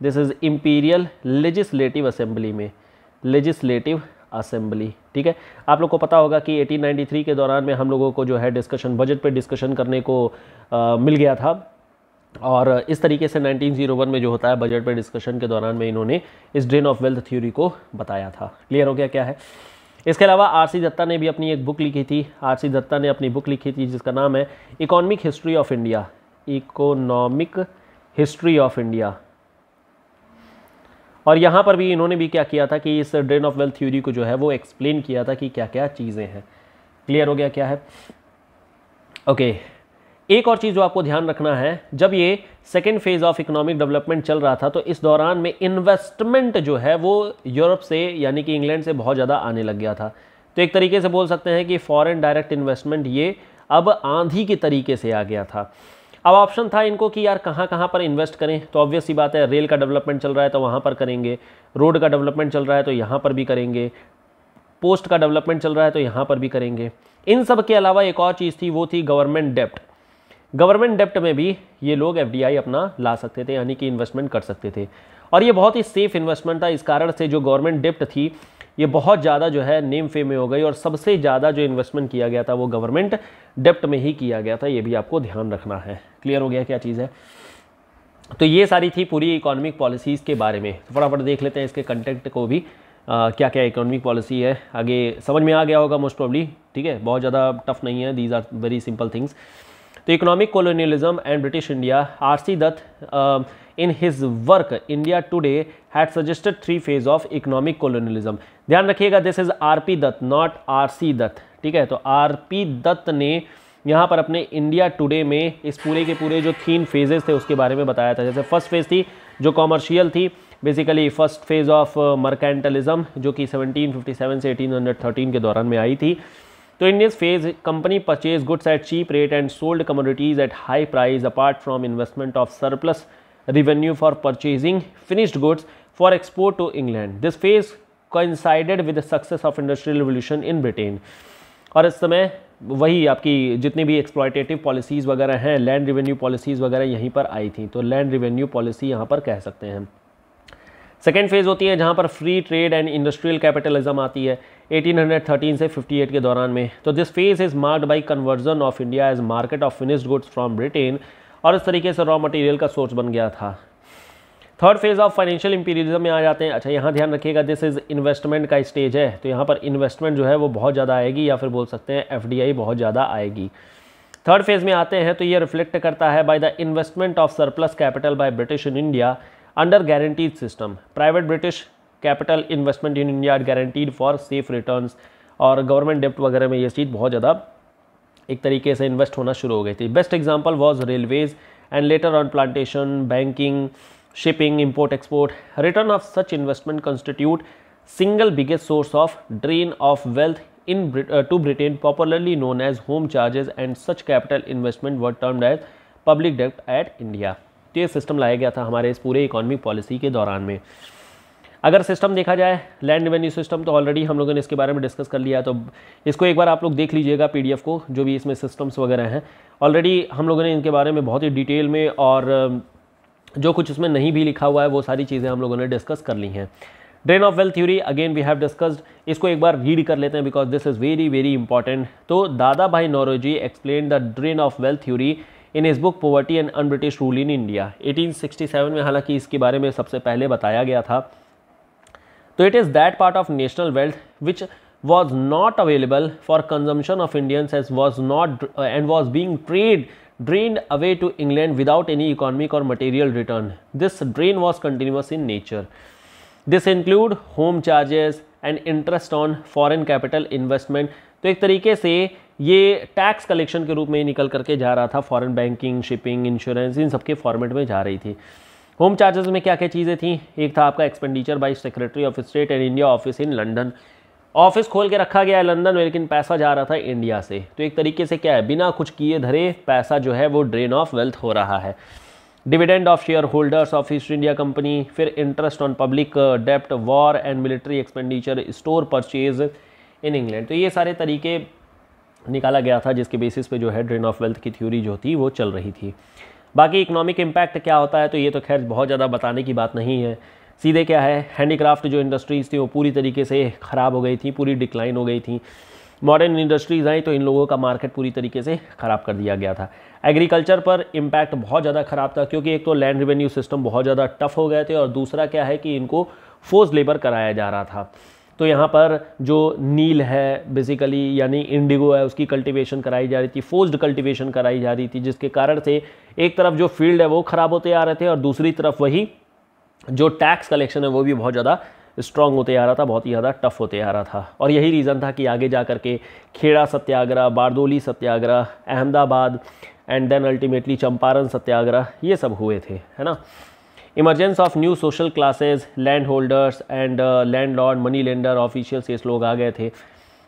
this is imperial legislative assembly में लेजिस्लेटिव असेंबली ठीक है आप लोग को पता होगा कि 1893 के दौरान में हम लोगों को जो है डिस्कशन बजट पे डिस्कशन करने को आ, मिल गया था और इस तरीके से 1901 में जो होता है बजट पे डिस्कशन के दौरान में इन्होंने इस ड्रेन ऑफ वेल्थ थ्योरी को बताया था क्लियर हो गया क्या है इसके अलावा आरसी दत्ता ने भी अपनी एक बुक लिखी थी आरसी दत्ता ने अपनी बुक लिखी थी जिसका नाम है economic history of India economic history of India और यहाँ पर भी इन्होंने भी क्या किया था कि इस ड्रेन ऑफ वेल्थ थ्योरी को जो है वो एक्सप्लेन किया था कि क्या क्या चीज़ें हैं क्लियर हो गया क्या है ओके okay. एक और चीज़ जो आपको ध्यान रखना है जब ये second phase of economic development चल रहा था तो इस दौरान में इन्वेस्टमेंट जो है वो यूरोप से यानी कि इंग्लैंड से बहुत ज़्यादा आने लग गया था तो एक तरीके से बोल सकते हैं कि फॉरेन डायरेक्ट इन्वेस्टमेंट ये अब आंधी के तरीके से आ गया था अब ऑप्शन था इनको कि यार कहाँ कहाँ पर इन्वेस्ट करें तो ऑब्वियस ही बात है रेल का डेवलपमेंट चल रहा है तो वहाँ पर करेंगे रोड का डेवलपमेंट चल रहा है तो यहाँ पर भी करेंगे पोस्ट का डेवलपमेंट चल रहा है तो यहाँ पर भी करेंगे इन सब के अलावा एक और चीज़ थी वो थी गवर्नमेंट डेप्ट गवर्नमेंट डेप्ट में भी ये लोग एफ अपना ला सकते थे यानी कि इन्वेस्टमेंट कर सकते थे और ये बहुत ही सेफ़ इन्वेस्टमेंट था इस कारण से जो गवर्नमेंट डेप्ट थी ये बहुत ज़्यादा जो है नेम फेम में हो गई और सबसे ज़्यादा जो इन्वेस्टमेंट किया गया था वो गवर्नमेंट डेप्ट में ही किया गया था ये भी आपको ध्यान रखना है क्लियर हो गया क्या चीज़ है तो ये सारी थी पूरी इकोनॉमिक पॉलिसीज़ के बारे में तो फटाफट देख लेते हैं इसके कंटेंट को भी आ, क्या क्या इकोनॉमिक पॉलिसी है आगे समझ में आ गया होगा मोस्ट प्रॉब्ली ठीक है बहुत ज़्यादा टफ नहीं है these are very simple things तो economic colonialism and British India R C Dutt in his work India today had suggested three phase of economic colonialism ध्यान रखिएगा this is R P Dutt not R C Dutt ठीक है तो are P Dutt ने यहाँ पर अपने इंडिया टुडे में इस पूरे के पूरे जो तीन फेजेस थे उसके बारे में बताया था जैसे फर्स्ट फेज़ थी जो कॉमर्शियल थी basically first phase of mercantilism जो कि 1757 से 1813 के दौरान में आई थी तो India's phase company purchase goods at cheap rate and sold commodities at high price apart from investment of surplus revenue for purchasing finished goods for export to England this phase coincided with the success of industrial revolution in Britain और इस समय वही आपकी जितनी भी exploitative policies वगैरह हैं land revenue policies वगैरह यहीं पर आई थी तो लैंड रिवेन्यू पॉलिसी यहाँ पर कह सकते हैं सेकेंड फेज़ होती है जहाँ पर free trade and industrial capitalism आती है 1813 से 58 के दौरान में तो this phase is marked by conversion of India as market of finished goods from Britain और इस तरीके से रॉ मटेरियल का सोर्स बन गया था third phase of financial imperialism में आ जाते हैं अच्छा यहाँ ध्यान रखिएगा दिस इज़ इन्वेस्टमेंट का स्टेज है तो यहाँ पर इन्वेस्टमेंट जो है वो बहुत ज़्यादा आएगी या फिर बोल सकते हैं एफ बहुत ज़्यादा आएगी थर्ड फेज में आते हैं तो ये रिफ्लेक्ट करता है by the investment of surplus capital by British in India under guaranteed system private British capital investment in India guaranteed for safe return और गवर्नमेंट डेप्ट वगैरह में ये चीज़ बहुत ज़्यादा एक तरीके से इन्वेस्ट होना शुरू हो गई थी best example was railways and later on plantation banking shipping import export return of such investment constitute single biggest source of drain of wealth into Britain popularly known as home charges and such capital investment word term as public डेप्ट at India तो ये system लाया गया था हमारे इस पूरे economic policy के दौरान में अगर सिस्टम देखा जाए लैंड रेवेन्यू सिस्टम तो ऑलरेडी हम लोगों ने इसके बारे में डिस्कस कर लिया है तो इसको एक बार आप लोग देख लीजिएगा पीडीएफ को जो भी इसमें सिस्टम्स वगैरह हैं ऑलरेडी हम लोगों ने इनके बारे में बहुत ही डिटेल में और जो कुछ इसमें नहीं भी लिखा हुआ है वो सारी चीज़ें हम लोगों ने डिस्कस कर ली हैं drain of wealth theory again we have discussed इसको एक बार रीड कर लेते हैं because this is very very important तो Dadabhai Naoroji explain the drain of wealth theory in इस book poverty and un British rule in India 1867 में हालांकि इसके बारे में सबसे पहले बताया गया था तो it is that part of national wealth which was not available for consumption of Indians as was not and was being trade drain away to England without any economic और material return this drain was continuous in nature this include home charges and interest on foreign capital investment तो एक तरीके से ये tax collection के रूप में निकल करके जा रहा था फॉरन बैंकिंग शिपिंग इंश्योरेंस इन सबके फॉर्मेट में जा रही थी होम चार्जेस में क्या क्या चीज़ें थी एक था आपका expenditure by secretary of state and India office in London office खोल के रखा गया है लंदन में लेकिन पैसा जा रहा था इंडिया से तो एक तरीके से क्या है बिना कुछ किए धरे पैसा जो है वो ड्रेन ऑफ वेल्थ हो रहा है dividend of share holders of East India Company फिर इंटरेस्ट ऑन पब्लिक डेप्ट war and military expenditure store purchase in England तो ये सारे तरीके निकाला गया था जिसके बेसिस पे जो है ड्रेन ऑफ वेल्थ की थ्योरी जो थी वो चल रही थी बाकी इकोनॉमिक इम्पैक्ट क्या होता है तो ये तो खैर बहुत ज़्यादा बताने की बात नहीं है सीधे क्या है हैंडीक्राफ्ट जो इंडस्ट्रीज़ थी वो पूरी तरीके से ख़राब हो गई थी पूरी डिक्लाइन हो गई थी मॉडर्न इंडस्ट्रीज़ आई तो इन लोगों का मार्केट पूरी तरीके से ख़राब कर दिया गया था एग्रीकल्चर पर इम्पैक्ट बहुत ज़्यादा ख़राब था क्योंकि एक तो लैंड रेवेन्यू सिस्टम बहुत ज़्यादा टफ हो गए थे और दूसरा क्या है कि इनको फोर्स लेबर कराया जा रहा था तो यहाँ पर जो नील है बेसिकली यानी इंडिगो है उसकी कल्टीवेशन कराई जा रही थी फोर्स्ड कल्टीवेशन कराई जा रही थी जिसके कारण से एक तरफ जो फील्ड है वो ख़राब होते आ रहे थे और दूसरी तरफ वही जो टैक्स कलेक्शन है वो भी बहुत ज़्यादा स्ट्रांग होते आ रहा था बहुत ही ज़्यादा टफ होते आ रहा था और यही रीज़न था कि आगे जा कर के Kheda satyagraha Bardoli satyagraha Ahmedabad and then ultimately Champaran satyagraha ये सब हुए थे है ना emergence of new social classes land holders and landlord money lender officials ये लोग आ गए थे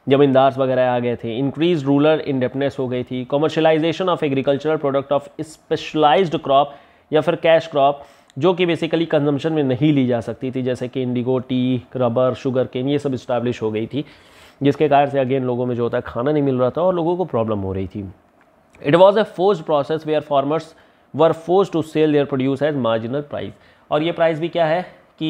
जमींदार्स वगैरह आ गए थे इंक्रीज रूरल इंडेपनेस हो गई थी commercialisation of agricultural product of specialised crop या फिर कैश क्रॉप जो कि बेसिकली कंजम्पशन में नहीं ली जा सकती थी जैसे कि indigo tea rubber sugarcane ये सब इस्टेब्लिश हो गई थी जिसके कारण से अगेन लोगों में जो होता है खाना नहीं मिल रहा था और लोगों को प्रॉब्लम हो रही थी it was a force process where farmers were force to sell their produce as marginal price और ये प्राइस भी क्या है कि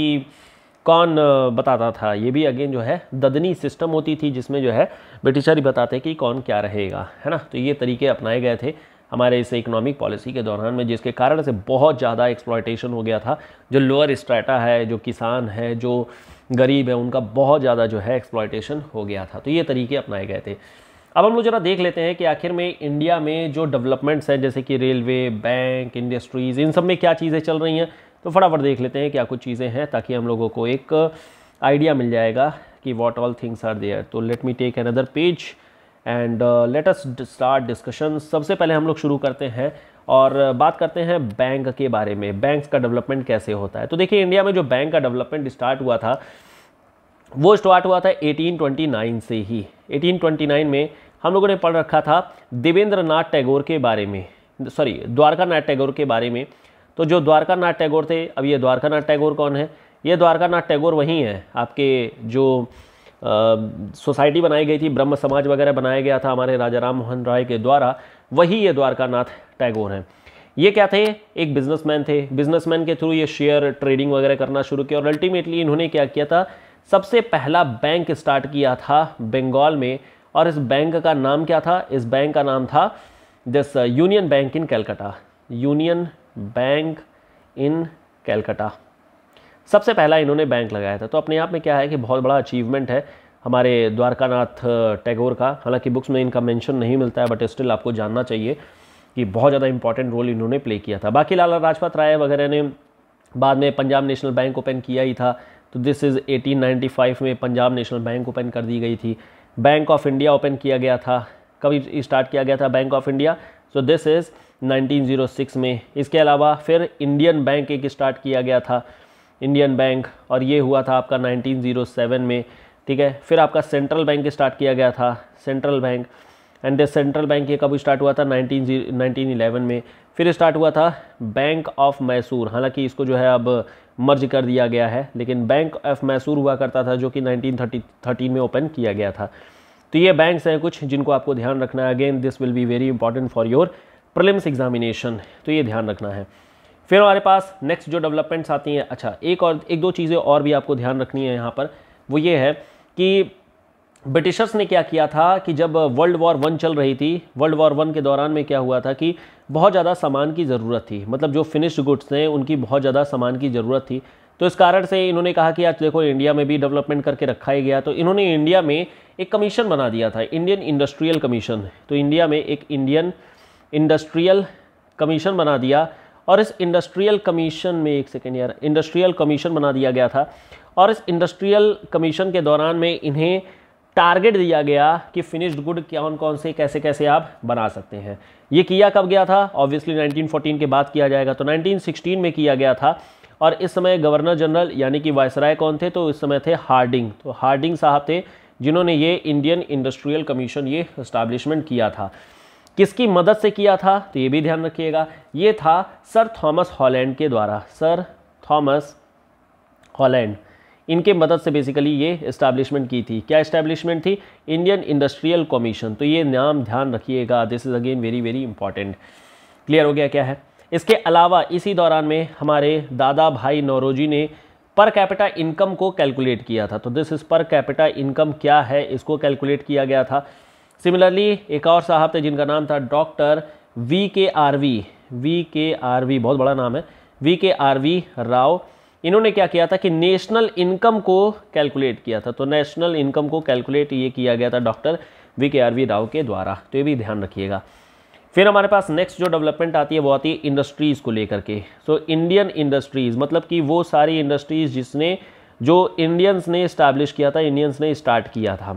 कौन बताता था ये भी अगेन जो है ददनी सिस्टम होती थी जिसमें जो है ब्रिटिशर ही बताते कि कौन क्या रहेगा है ना तो ये तरीके अपनाए गए थे हमारे इस इकोनॉमिक पॉलिसी के दौरान में जिसके कारण से बहुत ज़्यादा एक्सप्लॉयटेशन हो गया था जो लोअर स्ट्रेटा है जो किसान है जो गरीब है उनका बहुत ज़्यादा जो है एक्सप्लॉयटेशन हो गया था तो ये तरीके अपनाए गए थे अब हम लोग जरा देख लेते हैं कि आखिर में इंडिया में जो डेवलपमेंट्स हैं जैसे कि रेलवे बैंक इंडस्ट्रीज़ इन सब में क्या चीज़ें चल रही हैं तो फटाफट देख लेते हैं क्या कुछ चीज़ें हैं ताकि हम लोगों को एक आइडिया मिल जाएगा कि what all things are there तो let me take another page and let us start discussion सबसे पहले हम लोग शुरू करते हैं और बात करते हैं बैंक के बारे में बैंक का डेवलपमेंट कैसे होता है तो देखिए इंडिया में जो बैंक का डेवलपमेंट स्टार्ट हुआ था वो स्टार्ट हुआ था 1829 से ही 1829 में हम लोगों ने पढ़ रखा था देवेंद्र नाथ टैगोर के बारे में सॉरी द्वारका नाथ टैगोर के बारे में तो जो द्वारका नाथ टैगोर थे अब ये द्वारका नाथ टैगोर कौन है ये द्वारका नाथ टैगोर वही हैं आपके जो सोसाइटी बनाई गई थी ब्रह्म समाज वगैरह बनाया गया था हमारे राजा राम मोहन राय के द्वारा वही ये द्वारका नाथ टैगोर हैं ये क्या थे एक बिजनेसमैन थे बिजनेसमैन के थ्रू ये शेयर ट्रेडिंग वगैरह करना शुरू किया और अल्टीमेटली इन्होंने क्या किया था सबसे पहला बैंक स्टार्ट किया था बंगाल में और इस बैंक का नाम क्या था इस बैंक का नाम था this Union Bank in Calcutta Union Bank in Calcutta सबसे पहला इन्होंने बैंक लगाया था तो अपने आप में क्या है कि बहुत बड़ा अचीवमेंट है हमारे द्वारकानाथ uh, टैगोर का हालांकि बुक्स में इनका मेंशन नहीं मिलता है बट स्टिल आपको जानना चाहिए कि बहुत ज़्यादा इंपॉर्टेंट रोल इन्होंने प्ले किया था बाकी लाला लाजपत राय वगैरह ने बाद में पंजाब नेशनल बैंक ओपन किया ही था तो दिस इज़ 1895 में पंजाब नेशनल बैंक ओपन कर दी गई थी बैंक ऑफ इंडिया ओपन किया गया था कभी स्टार्ट किया गया था Bank of India so this is 1906 में इसके अलावा फिर इंडियन बैंक एक स्टार्ट किया गया था इंडियन बैंक और ये हुआ था आपका 1907 में ठीक है फिर आपका सेंट्रल बैंक स्टार्ट किया गया था central bank and the central bank ये कब स्टार्ट हुआ था नाइनटीन नाइनटीन इलेवन में फिर स्टार्ट हुआ था बैंक ऑफ मैसूर हालांकि इसको जो है अब मर्ज कर दिया गया है लेकिन बैंक ऑफ मैसूर हुआ करता था जो कि 1913 में ओपन किया गया था तो ये बैंक्स हैं कुछ जिनको आपको ध्यान रखना है again this will be very important for your prelims examination तो ये ध्यान रखना है फिर हमारे पास नेक्स्ट जो डेवलपमेंट्स आती हैं अच्छा एक और एक दो चीज़ें और भी आपको ध्यान रखनी है यहाँ पर वो ये है कि ब्रिटिशर्स ने क्या किया था कि जब वर्ल्ड वॉर वन चल रही थी वर्ल्ड वॉर वन के दौरान में क्या हुआ था कि बहुत ज़्यादा सामान की ज़रूरत थी मतलब जो फिनिश्ड गुड्स हैं उनकी बहुत ज़्यादा सामान की ज़रूरत थी तो इस कारण से इन्होंने कहा कि आज देखो इंडिया में भी डेवलपमेंट करके रखा ही गया तो इन्होंने इंडिया में एक कमीशन बना दिया था इंडियन इंडस्ट्रियल कमीशन तो इंडिया में एक इंडियन इंडस्ट्रियल कमीशन बना दिया और इस इंडस्ट्रियल कमीशन में एक सेकेंड यार इंडस्ट्रियल कमीशन बना दिया गया था और इस इंडस्ट्रियल कमीशन के दौरान में इन्हें टारगेट दिया गया कि फिनिश्ड गुड कौन कौन से कैसे कैसे आप बना सकते हैं ये किया कब गया था ऑब्वियसली 1914 के बाद किया जाएगा तो 1916 में किया गया था और इस समय गवर्नर जनरल यानी कि वायसराय कौन थे तो इस समय थे हार्डिंग तो हार्डिंग साहब थे जिन्होंने ये इंडियन इंडस्ट्रियल कमीशन ये इस्टाब्लिशमेंट किया था किसकी मदद से किया था तो ये भी ध्यान रखिएगा ये था सर थॉमस हॉलैंड के द्वारा सर थॉमस हॉलैंड इनके मदद से बेसिकली ये इस्टेब्लिशमेंट की थी क्या इस्टेब्लिशमेंट थी इंडियन इंडस्ट्रियल कमीशन तो ये नाम ध्यान रखिएगा this is again very very important clear हो गया क्या है इसके अलावा इसी दौरान में हमारे दादा भाई नौरोजी ने पर कैपिटा इनकम को कैलकुलेट किया था तो this is per capita income क्या है इसको कैलकुलेट किया गया था सिमिलरली एक और साहब थे जिनका नाम था doctor V K R V V K R V बहुत बड़ा नाम है we K R V Rao इन्होंने क्या किया था कि नेशनल इनकम को कैलकुलेट किया था तो नेशनल इनकम को कैलकुलेट ये किया गया था doctor V K R V Rao के द्वारा तो ये भी ध्यान रखिएगा फिर हमारे पास नेक्स्ट जो डेवलपमेंट आती है वो आती है इंडस्ट्रीज़ को लेकर के सो इंडियन इंडस्ट्रीज़ मतलब कि वो सारी इंडस्ट्रीज़ जिसने जो इंडियंस ने इस्टेब्लिश किया था इंडियंस ने स्टार्ट किया था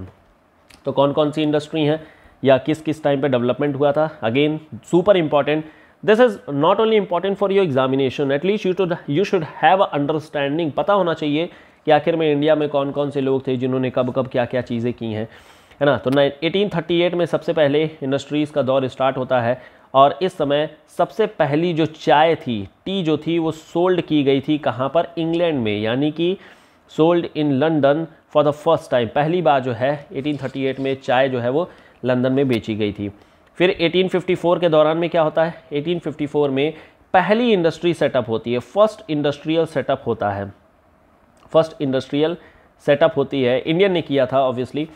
तो कौन कौन सी इंडस्ट्री हैं या किस किस टाइम पे डेवलपमेंट हुआ था again super important this is not only important for your examination at least you to you should have understanding पता होना चाहिए कि आखिर में इंडिया में कौन कौन से लोग थे जिन्होंने कब कब क्या क्या चीज़ें की हैं है ना तो एटीन थर्टी एट में सबसे पहले इंडस्ट्रीज़ का दौर स्टार्ट होता है और इस समय सबसे पहली जो चाय थी टी जो थी वो सोल्ड की गई थी कहाँ पर इंग्लैंड में यानी कि sold in London for the first time पहली बार जो है 1838 में चाय जो है वो लंदन में बेची गई थी फिर 1854 के दौरान में क्या होता है 1854 में पहली इंडस्ट्री सेटअप होती है फर्स्ट इंडस्ट्रियल सेटअप होता है फर्स्ट इंडस्ट्रियल सेटअप होती है इंडियन ने किया था ऑब्वियसली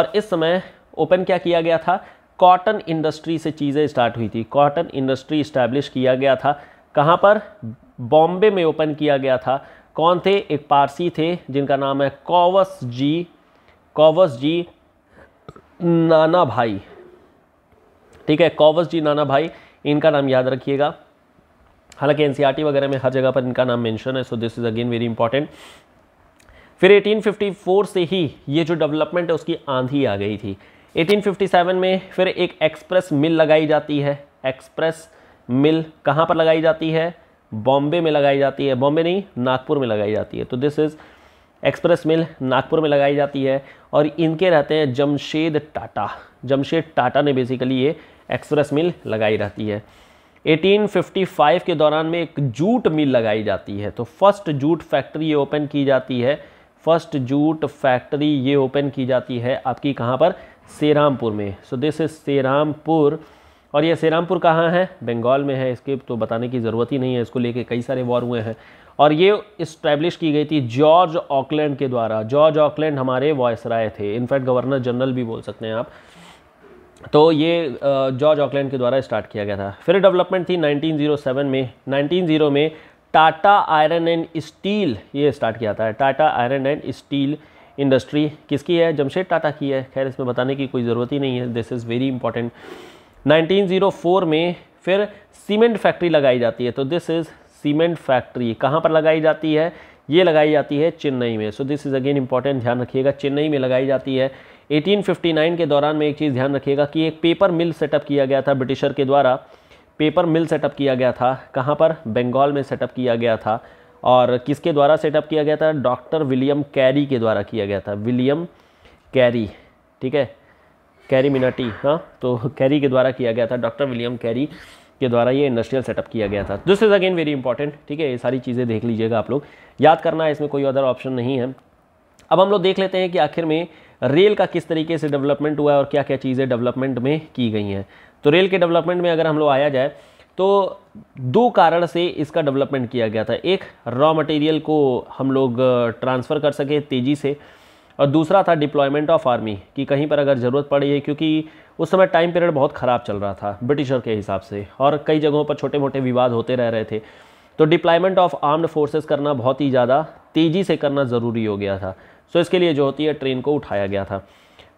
और इस समय ओपन क्या किया गया था कॉटन इंडस्ट्री से चीज़ें स्टार्ट हुई थी कॉटन इंडस्ट्री इस्टेब्लिश किया गया था कहाँ पर बॉम्बे में ओपन किया गया था कौन थे एक पारसी थे जिनका नाम है कॉवस जी कॉवस जी नाना भाई ठीक है कौवस जी नाना भाई इनका नाम याद रखिएगा हालांकि एन e वगैरह में हर जगह पर इनका नाम मेंशन है so this is again very important फिर 1854 से ही ये जो डेवलपमेंट है उसकी आंधी आ गई थी 1857 में फिर एक एक्सप्रेस मिल लगाई जाती है एक्सप्रेस मिल कहाँ पर लगाई जाती है बॉम्बे में लगाई जाती है बॉम्बे नहीं नागपुर में लगाई जाती है तो this is express mill Nagpur में लगाई जाती है और इनके रहते हैं जमशेद टाटा जमशेद टाटा ने बेसिकली ये एक्सप्रेस मिल लगाई रहती है 1855 के दौरान में एक जूट मिल लगाई जाती है तो फर्स्ट जूट फैक्ट्री ये ओपन की जाती है फर्स्ट जूट फैक्ट्री ये ओपन की जाती है आपकी कहाँ पर सेरामपुर में सो दिस इज सेरामपुर और ये सेरामपुर कहाँ है बंगाल में है इसके तो बताने की ज़रूरत ही नहीं है इसको लेके कई सारे वॉर हुए हैं और ये इस्टेब्लिश की गई थी जॉर्ज ऑकलैंड के द्वारा जॉर्ज ऑकलैंड हमारे वॉयसराय थे इनफैक्ट गवर्नर जनरल भी बोल सकते हैं आप तो ये जॉर्ज ऑकलैंड के द्वारा स्टार्ट किया गया था फिर डेवलपमेंट थी 1907 में 190 में टाटा आयरन एंड स्टील ये स्टार्ट किया था Tata iron and steel industry किसकी है जमशेद टाटा की है खैर इसमें बताने की कोई ज़रूरत ही नहीं है दिस इज़ वेरी इंपॉर्टेंट 1904 में फिर सीमेंट फैक्ट्री लगाई जाती है तो दिस इज़ सीमेंट फैक्ट्री कहाँ पर लगाई जाती है ये लगाई जाती है चेन्नई में so this is again important ध्यान रखिएगा चेन्नई में लगाई जाती है 1859 के दौरान में एक चीज़ ध्यान रखिएगा कि एक पेपर मिल सेटअप किया गया था ब्रिटिशर के द्वारा पेपर मिल सेटअप किया गया था कहाँ पर बंगाल में सेटअप किया गया था और किसके द्वारा सेटअप किया गया था डॉक्टर विलियम कैरी के द्वारा किया गया था विलियम कैरी ठीक है कैरी मिनाटी हाँ तो कैरी के द्वारा किया गया था डॉक्टर विलियम कैरी के द्वारा ये इंडस्ट्रियल सेटअप किया गया था this is again very important ठीक है ये सारी चीज़ें देख लीजिएगा आप लोग याद करना है इसमें कोई अदर ऑप्शन नहीं है अब हम लोग देख लेते हैं कि आखिर में रेल का किस तरीके से डेवलपमेंट हुआ है और क्या क्या चीज़ें डेवलपमेंट में की गई हैं तो रेल के डेवलपमेंट में अगर हम लोग आया जाए तो दो कारण से इसका डेवलपमेंट किया गया था एक रॉ मटेरियल को हम लोग ट्रांसफ़र कर सके तेज़ी से और दूसरा था डिप्लॉयमेंट ऑफ आर्मी कि कहीं पर अगर ज़रूरत पड़ी है क्योंकि उस समय टाइम पीरियड बहुत ख़राब चल रहा था ब्रिटिशर के हिसाब से और कई जगहों पर छोटे मोटे विवाद होते रह रहे थे तो डिप्लॉयमेंट ऑफ आर्म्ड फोर्सेस करना बहुत ही ज़्यादा तेज़ी से करना ज़रूरी हो गया था सो इसके लिए जो होती है ट्रेन को उठाया गया था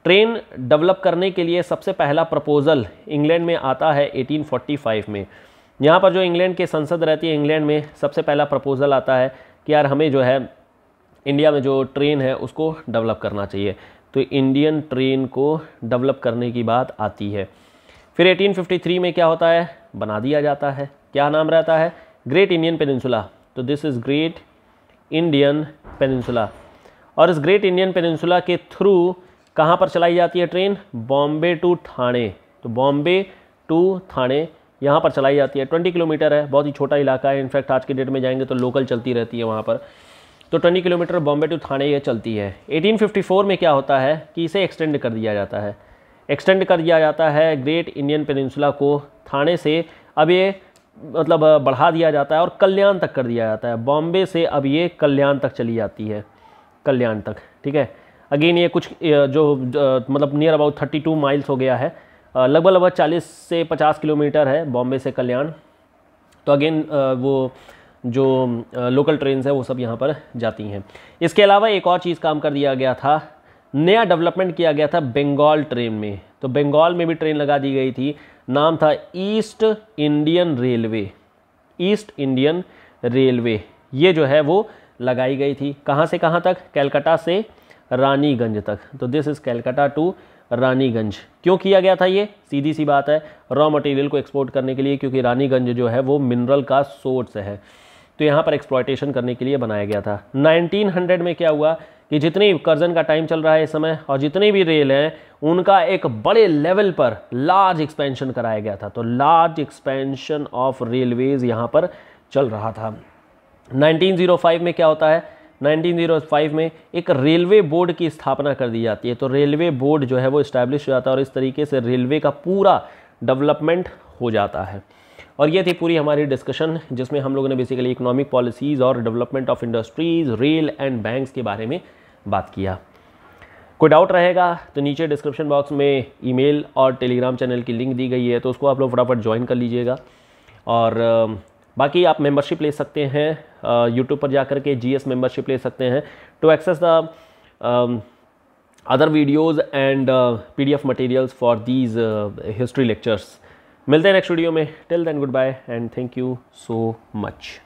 ट्रेन डेवलप करने के लिए सबसे पहला प्रपोज़ल इंग्लैंड में आता है 1845 में यहाँ पर जो इंग्लैंड के संसद रहती है इंग्लैंड में सबसे पहला प्रपोज़ल आता है कि यार हमें जो है इंडिया में जो ट्रेन है उसको डेवलप करना चाहिए तो इंडियन ट्रेन को डेवलप करने की बात आती है फिर 1853 में क्या होता है बना दिया जाता है क्या नाम रहता है ग्रेट इंडियन पेनिनसुला तो this is great Indian peninsula और इस ग्रेट इंडियन पेनिनसुला के थ्रू कहाँ पर चलाई जाती है ट्रेन बॉम्बे टू थाने तो बॉम्बे टू थाने यहाँ पर चलाई जाती है ट्वेंटी किलोमीटर है बहुत ही छोटा इलाका है इनफैक्ट आज के डेट में जाएंगे तो लोकल चलती रहती है वहाँ पर तो twenty kilometre Bombay to Thane ये चलती है 1854 में क्या होता है कि इसे एक्सटेंड कर दिया जाता है एक्सटेंड कर दिया जाता है ग्रेट इंडियन पेनिनसुला को थाने से अब ये मतलब बढ़ा दिया जाता है और कल्याण तक कर दिया जाता है बॉम्बे से अब ये कल्याण तक चली जाती है कल्याण तक ठीक है अगेन ये कुछ जो मतलब near about thirty two miles हो गया है लगभग लगभग चालीस से पचास किलोमीटर है बॉम्बे से कल्याण तो अगेन वो जो लोकल ट्रेन है वो सब यहाँ पर जाती हैं इसके अलावा एक और चीज़ काम कर दिया गया था नया डेवलपमेंट किया गया था बंगाल ट्रेन में तो बंगाल में भी ट्रेन लगा दी गई थी नाम था East Indian railway East Indian railway ये जो है वो लगाई गई थी कहाँ से कहाँ तक कैलकाटा से रानीगंज तक तो this is Calcutta to Raniganj क्यों किया गया था ये सीधी सी बात है रॉ मटेरियल को एक्सपोर्ट करने के लिए क्योंकि रानीगंज जो है वो मिनरल का सोर्स है तो यहाँ पर एक्सप्लॉयटेशन करने के लिए बनाया गया था 1900 में क्या हुआ कि जितने कर्जन का टाइम चल रहा है इस समय और जितने भी रेल हैं उनका एक बड़े लेवल पर लार्ज एक्सपेंशन कराया गया था तो लार्ज एक्सपेंशन ऑफ रेलवेज़ यहाँ पर चल रहा था 1905 में क्या होता है 1905 में एक रेलवे बोर्ड की स्थापना कर दी जाती है तो रेलवे बोर्ड जो है वो इस्टेब्लिश हो जाता है और इस तरीके से रेलवे का पूरा डेवलपमेंट हो जाता है और ये थी पूरी हमारी डिस्कशन जिसमें हम लोगों ने बेसिकली इकोनॉमिक पॉलिसीज़ और development of industries rail and banks के बारे में बात किया कोई डाउट रहेगा तो नीचे डिस्क्रिप्शन बॉक्स में ईमेल और टेलीग्राम चैनल की लिंक दी गई है तो उसको आप लोग फटाफट ज्वाइन कर लीजिएगा और बाकी आप मेंबरशिप ले सकते हैं यूट्यूब पर जाकर के जी मेंबरशिप ले सकते हैं to access the other videos and P D F materials for these history lectures मिलते हैं नेक्स्ट वीडियो में till then goodbye and thank you so much